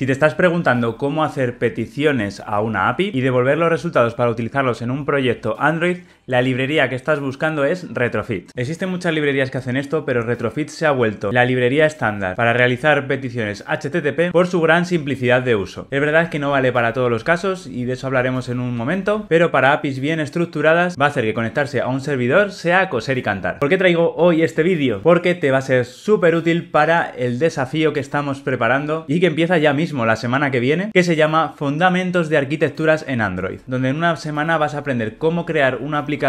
Si te estás preguntando cómo hacer peticiones a una API y devolver los resultados para utilizarlos en un proyecto Android, la librería que estás buscando es Retrofit. Existen muchas librerías que hacen esto, pero Retrofit se ha vuelto la librería estándar para realizar peticiones HTTP por su gran simplicidad de uso. Es verdad que no vale para todos los casos y de eso hablaremos en un momento, pero para APIs bien estructuradas va a hacer que conectarse a un servidor sea coser y cantar. ¿Por qué traigo hoy este vídeo? Porque te va a ser súper útil para el desafío que estamos preparando y que empieza ya mismo la semana que viene, que se llama Fundamentos de Arquitecturas en Android, donde en una semana vas a aprender cómo crear una aplicación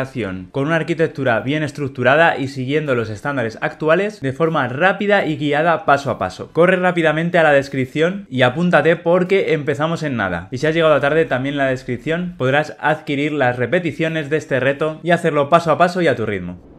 con una arquitectura bien estructurada y siguiendo los estándares actuales de forma rápida y guiada paso a paso. Corre rápidamente a la descripción y apúntate porque empezamos en nada. Y si has llegado tarde también en la descripción podrás adquirir las repeticiones de este reto y hacerlo paso a paso y a tu ritmo.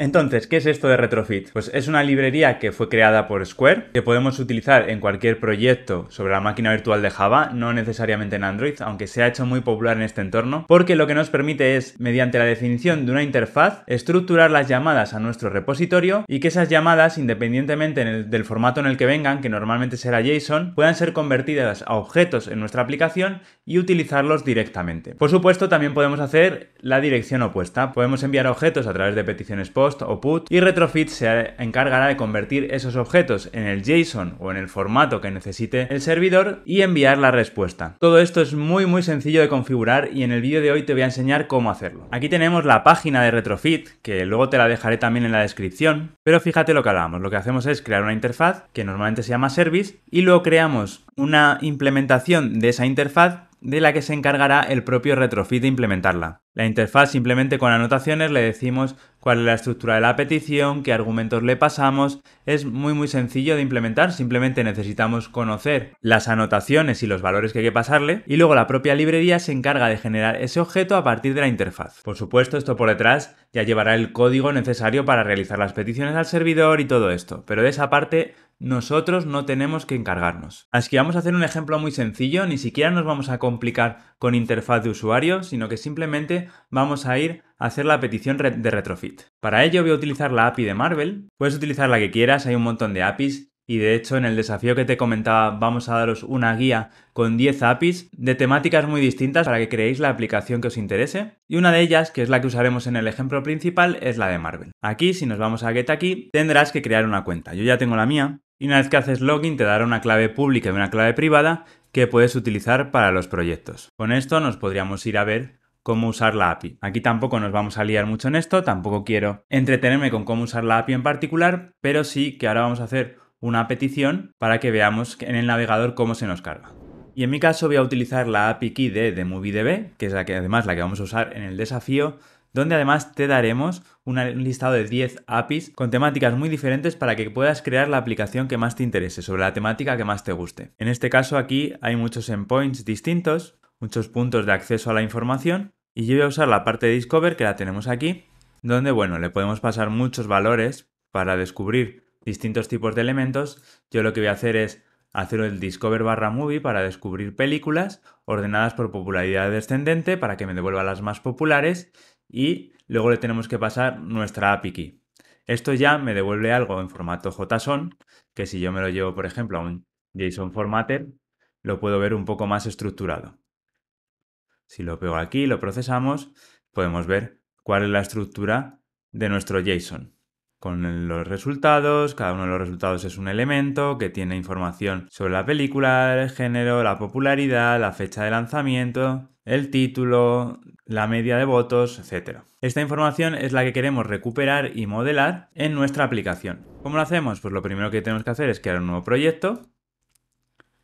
Entonces, ¿qué es esto de Retrofit? Pues es una librería que fue creada por Square, que podemos utilizar en cualquier proyecto sobre la máquina virtual de Java, no necesariamente en Android, aunque se ha hecho muy popular en este entorno, porque lo que nos permite es, mediante la definición de una interfaz, estructurar las llamadas a nuestro repositorio y que esas llamadas, independientemente del formato en el que vengan, que normalmente será JSON, puedan ser convertidas a objetos en nuestra aplicación y utilizarlos directamente. Por supuesto, también podemos hacer la dirección opuesta. Podemos enviar objetos a través de peticiones POST, o put y Retrofit se encargará de convertir esos objetos en el JSON o en el formato que necesite el servidor y enviar la respuesta. Todo esto es muy muy sencillo de configurar y en el vídeo de hoy te voy a enseñar cómo hacerlo. Aquí tenemos la página de Retrofit, que luego te la dejaré también en la descripción, pero fíjate lo que hablamos. Lo que hacemos es crear una interfaz que normalmente se llama service y luego creamos una implementación de esa interfaz de la que se encargará el propio Retrofit de implementarla. La interfaz simplemente con anotaciones le decimos cuál es la estructura de la petición, qué argumentos le pasamos, es muy muy sencillo de implementar, simplemente necesitamos conocer las anotaciones y los valores que hay que pasarle y luego la propia librería se encarga de generar ese objeto a partir de la interfaz. Por supuesto, esto por detrás ya llevará el código necesario para realizar las peticiones al servidor y todo esto, pero de esa parte nosotros no tenemos que encargarnos. Así que vamos a hacer un ejemplo muy sencillo, ni siquiera nos vamos a complicar con interfaz de usuario, sino que simplemente vamos a ir a hacer la petición de retrofit. Para ello voy a utilizar la API de Marvel, puedes utilizar la que quieras, hay un montón de APIs, y de hecho, en el desafío que te comentaba, vamos a daros una guía con 10 APIs de temáticas muy distintas para que creéis la aplicación que os interese. Y una de ellas, que es la que usaremos en el ejemplo principal, es la de Marvel. Aquí, si nos vamos a Get aquí, tendrás que crear una cuenta. Yo ya tengo la mía. Y una vez que haces login te dará una clave pública y una clave privada que puedes utilizar para los proyectos. Con esto nos podríamos ir a ver cómo usar la API. Aquí tampoco nos vamos a liar mucho en esto, tampoco quiero entretenerme con cómo usar la API en particular, pero sí que ahora vamos a hacer una petición para que veamos en el navegador cómo se nos carga. Y en mi caso voy a utilizar la API key de, de MovieDB, que es la que además la que vamos a usar en el desafío, donde además te daremos un listado de 10 APIs con temáticas muy diferentes para que puedas crear la aplicación que más te interese, sobre la temática que más te guste. En este caso aquí hay muchos endpoints distintos, muchos puntos de acceso a la información y yo voy a usar la parte de Discover que la tenemos aquí, donde bueno, le podemos pasar muchos valores para descubrir distintos tipos de elementos. Yo lo que voy a hacer es hacer el Discover barra Movie para descubrir películas ordenadas por popularidad descendente para que me devuelva las más populares y luego le tenemos que pasar nuestra API key. Esto ya me devuelve algo en formato JSON, que si yo me lo llevo, por ejemplo, a un JSON formatter, lo puedo ver un poco más estructurado. Si lo pego aquí, lo procesamos, podemos ver cuál es la estructura de nuestro JSON. Con los resultados, cada uno de los resultados es un elemento que tiene información sobre la película, el género, la popularidad, la fecha de lanzamiento, el título, la media de votos, etc. Esta información es la que queremos recuperar y modelar en nuestra aplicación. ¿Cómo lo hacemos? Pues lo primero que tenemos que hacer es crear un nuevo proyecto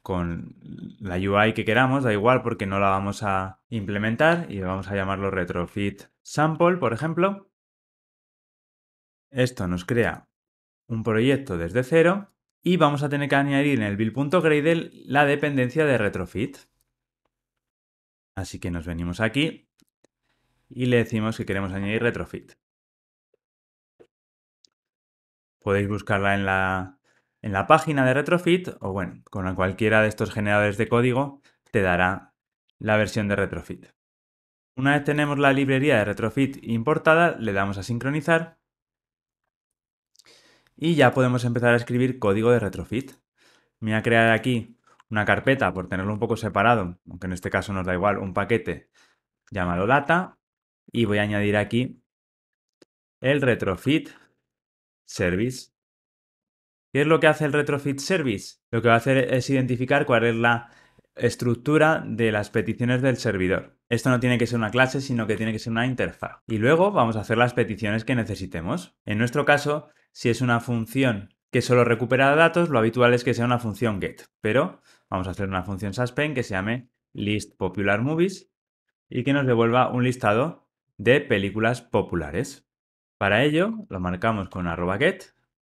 con la UI que queramos, da igual porque no la vamos a implementar y vamos a llamarlo retrofit sample, por ejemplo. Esto nos crea un proyecto desde cero y vamos a tener que añadir en el build.gradle la dependencia de retrofit. Así que nos venimos aquí y le decimos que queremos añadir retrofit. Podéis buscarla en la, página de retrofit o bueno, con cualquiera de estos generadores de código te dará la versión de retrofit. Una vez tenemos la librería de retrofit importada, le damos a sincronizar y ya podemos empezar a escribir código de retrofit. Me voy a crear aquí una carpeta, por tenerlo un poco separado, aunque en este caso nos da igual, un paquete llamado data. Y voy a añadir aquí el retrofit service. ¿Qué es lo que hace el retrofit service? Lo que va a hacer es identificar cuál es la estructura de las peticiones del servidor. Esto no tiene que ser una clase, sino que tiene que ser una interfaz. Y luego vamos a hacer las peticiones que necesitemos. En nuestro caso, si es una función que solo recupera datos, lo habitual es que sea una función get. Pero vamos a hacer una función suspend que se llame list popular movies y que nos devuelva un listado de películas populares. Para ello lo marcamos con arroba get.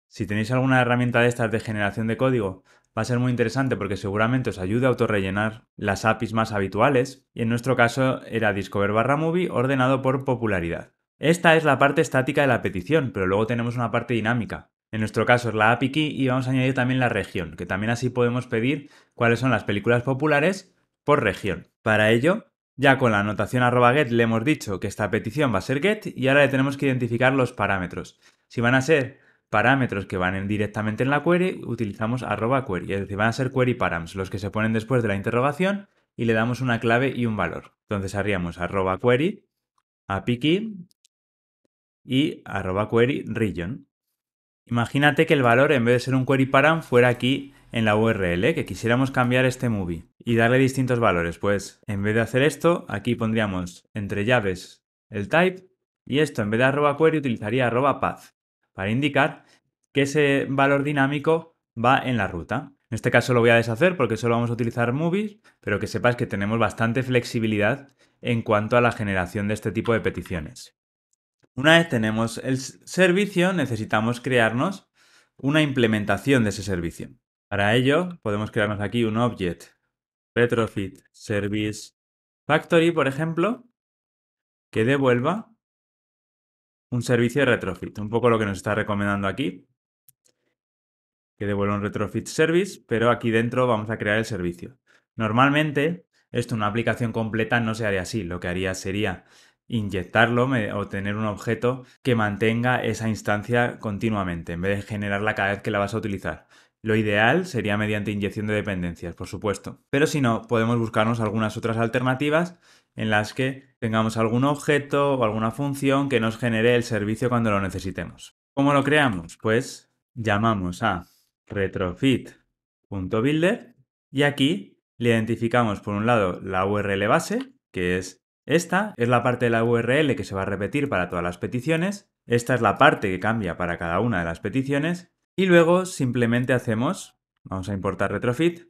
Si tenéis alguna herramienta de estas de generación de código, va a ser muy interesante porque seguramente os ayude a autorrellenar las APIs más habituales y en nuestro caso era discover barra movie ordenado por popularidad. Esta es la parte estática de la petición, pero luego tenemos una parte dinámica. En nuestro caso es la API Key y vamos a añadir también la región, que también así podemos pedir cuáles son las películas populares por región. Para ello, ya con la anotación arroba get le hemos dicho que esta petición va a ser get y ahora le tenemos que identificar los parámetros. Si van a ser parámetros que van directamente en la query, utilizamos arroba query, es decir, van a ser query params, los que se ponen después de la interrogación y le damos una clave y un valor. Entonces haríamos arroba query, api key y arroba query region. Imagínate que el valor, en vez de ser un query param, fuera aquí en la URL, que quisiéramos cambiar este movie y darle distintos valores. Pues en vez de hacer esto, aquí pondríamos entre llaves el type y esto en vez de arroba query utilizaría arroba path para indicar que ese valor dinámico va en la ruta. En este caso lo voy a deshacer porque solo vamos a utilizar movies, pero que sepas que tenemos bastante flexibilidad en cuanto a la generación de este tipo de peticiones. Una vez tenemos el servicio, necesitamos crearnos una implementación de ese servicio. Para ello, podemos crearnos aquí un object, retrofit service factory, por ejemplo, que devuelva un servicio de retrofit, un poco lo que nos está recomendando aquí, que devuelva un retrofit service, pero aquí dentro vamos a crear el servicio. Normalmente, esto en una aplicación completa no se haría así, lo que haría sería inyectarlo o tener un objeto que mantenga esa instancia continuamente, en vez de generarla cada vez que la vas a utilizar. Lo ideal sería mediante inyección de dependencias, por supuesto. Pero si no, podemos buscarnos algunas otras alternativas en las que tengamos algún objeto o alguna función que nos genere el servicio cuando lo necesitemos. ¿Cómo lo creamos? Pues llamamos a retrofit.builder y aquí le identificamos por un lado la URL base, que es esta es la parte de la URL que se va a repetir para todas las peticiones, esta es la parte que cambia para cada una de las peticiones y luego simplemente hacemos, vamos a importar retrofit,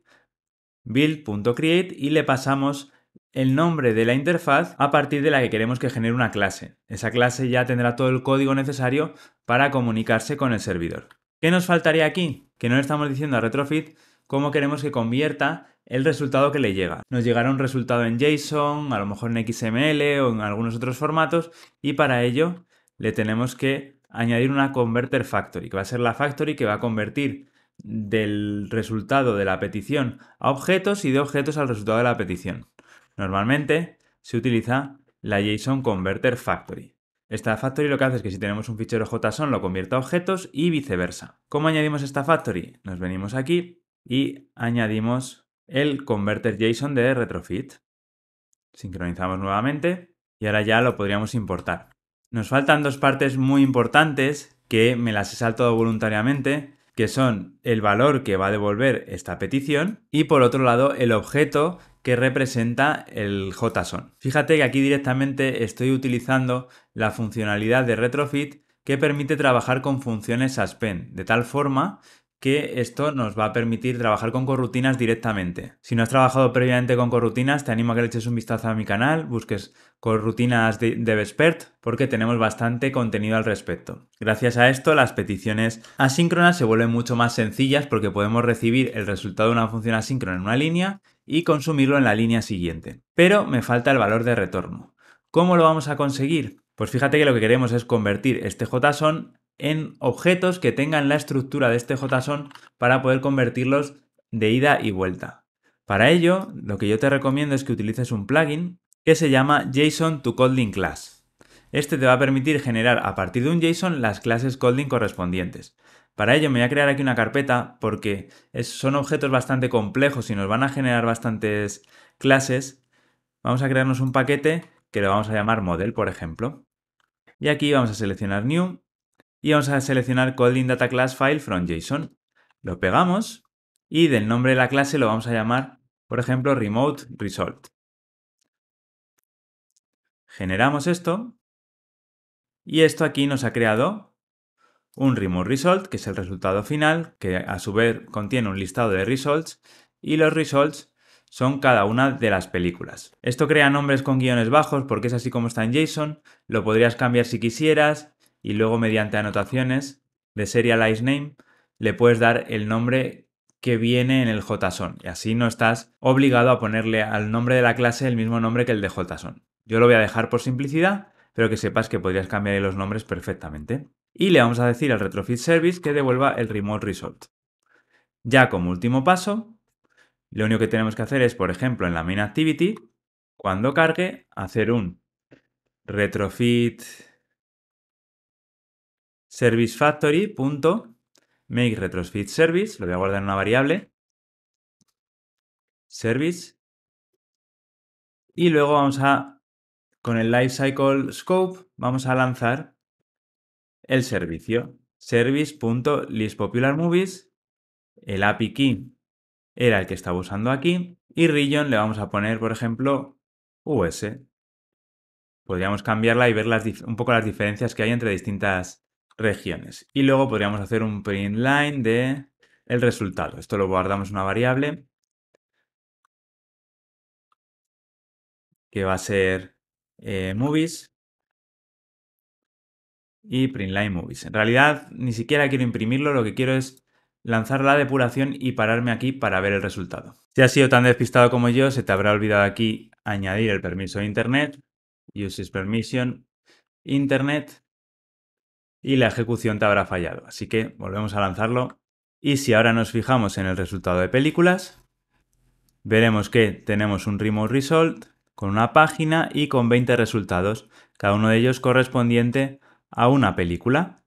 build.create y le pasamos el nombre de la interfaz a partir de la que queremos que genere una clase. Esa clase ya tendrá todo el código necesario para comunicarse con el servidor. ¿Qué nos faltaría aquí? Que no le estamos diciendo a retrofit cómo queremos que convierta el resultado que le llega. Nos llegará un resultado en JSON, a lo mejor en XML o en algunos otros formatos y para ello le tenemos que añadir una converter factory, que va a ser la factory que va a convertir del resultado de la petición a objetos y de objetos al resultado de la petición. Normalmente se utiliza la JSON Converter Factory. Esta factory lo que hace es que si tenemos un fichero JSON lo convierta a objetos y viceversa. ¿Cómo añadimos esta factory? Nos venimos aquí y añadimos el converter JSON de retrofit. Sincronizamos nuevamente y ahora ya lo podríamos importar. Nos faltan dos partes muy importantes que me las he saltado voluntariamente, que son el valor que va a devolver esta petición y por otro lado el objeto que representa el JSON. Fíjate que aquí directamente estoy utilizando la funcionalidad de retrofit que permite trabajar con funciones ASPEN de tal forma que esto nos va a permitir trabajar con corrutinas directamente. Si no has trabajado previamente con corrutinas, te animo a que le eches un vistazo a mi canal, busques corrutinas de, porque tenemos bastante contenido al respecto. Gracias a esto, las peticiones asíncronas se vuelven mucho más sencillas porque podemos recibir el resultado de una función asíncrona en una línea y consumirlo en la línea siguiente. Pero me falta el valor de retorno. ¿Cómo lo vamos a conseguir? Pues fíjate que lo que queremos es convertir este JSON en objetos que tengan la estructura de este JSON para poder convertirlos de ida y vuelta. Para ello, lo que yo te recomiendo es que utilices un plugin que se llama JSON to Kotlin Class. Este te va a permitir generar a partir de un JSON las clases Kotlin correspondientes. Para ello me voy a crear aquí una carpeta porque son objetos bastante complejos y nos van a generar bastantes clases. Vamos a crearnos un paquete que lo vamos a llamar model, por ejemplo. Y aquí vamos a seleccionar new y vamos a seleccionar Colding Data Class File from JSON. Lo pegamos y del nombre de la clase lo vamos a llamar, por ejemplo, Remote Result. Generamos esto y esto aquí nos ha creado un Remote Result, que es el resultado final, que a su vez contiene un listado de results y los results son cada una de las películas. Esto crea nombres con guiones bajos porque es así como está en JSON, lo podrías cambiar si quisieras, y luego mediante anotaciones de serialize name le puedes dar el nombre que viene en el JSON y así no estás obligado a ponerle al nombre de la clase el mismo nombre que el de JSON. Yo lo voy a dejar por simplicidad, pero que sepas que podrías cambiar los nombres perfectamente. Y le vamos a decir al retrofit service que devuelva el remote result. Ya como último paso, lo único que tenemos que hacer es, por ejemplo, en la main activity, cuando cargue, hacer un retrofit ServiceFactory.makeRetrosfitService, lo voy a guardar en una variable, service, y luego vamos a, con el lifecycle scope, vamos a lanzar el servicio, service.listpopularmovies, el API key era el que estaba usando aquí, y region le vamos a poner, por ejemplo, US. Podríamos cambiarla y ver un poco las diferencias que hay entre distintas regiones. Y luego podríamos hacer un print line de el resultado. Esto lo guardamos en una variable que va a ser eh, movies y line movies. En realidad ni siquiera quiero imprimirlo, lo que quiero es lanzar la depuración y pararme aquí para ver el resultado. Si has sido tan despistado como yo, se te habrá olvidado aquí añadir el permiso de Internet, uses permission, Internet, y la ejecución te habrá fallado. Así que volvemos a lanzarlo. Y si ahora nos fijamos en el resultado de películas, veremos que tenemos un remote result con una página y con 20 resultados, cada uno de ellos correspondiente a una película.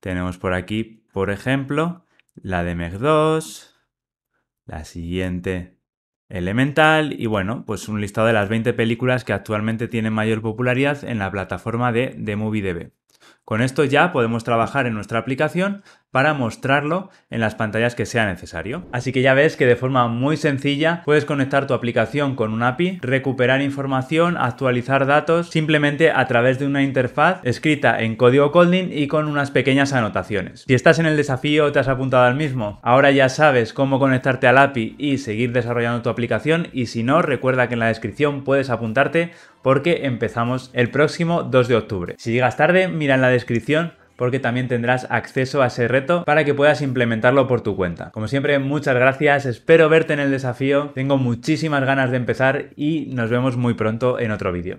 Tenemos por aquí, por ejemplo, la de Meg 2, la siguiente Elemental y bueno, pues un listado de las 20 películas que actualmente tienen mayor popularidad en la plataforma de, de MovieDB. Con esto ya podemos trabajar en nuestra aplicación para mostrarlo en las pantallas que sea necesario. Así que ya ves que de forma muy sencilla puedes conectar tu aplicación con un API, recuperar información, actualizar datos simplemente a través de una interfaz escrita en código Kotlin y con unas pequeñas anotaciones. Si estás en el desafío o te has apuntado al mismo, ahora ya sabes cómo conectarte al API y seguir desarrollando tu aplicación y si no, recuerda que en la descripción puedes apuntarte porque empezamos el próximo 2 de octubre. Si llegas tarde, mira en la descripción porque también tendrás acceso a ese reto para que puedas implementarlo por tu cuenta. Como siempre, muchas gracias, espero verte en el desafío, tengo muchísimas ganas de empezar y nos vemos muy pronto en otro vídeo.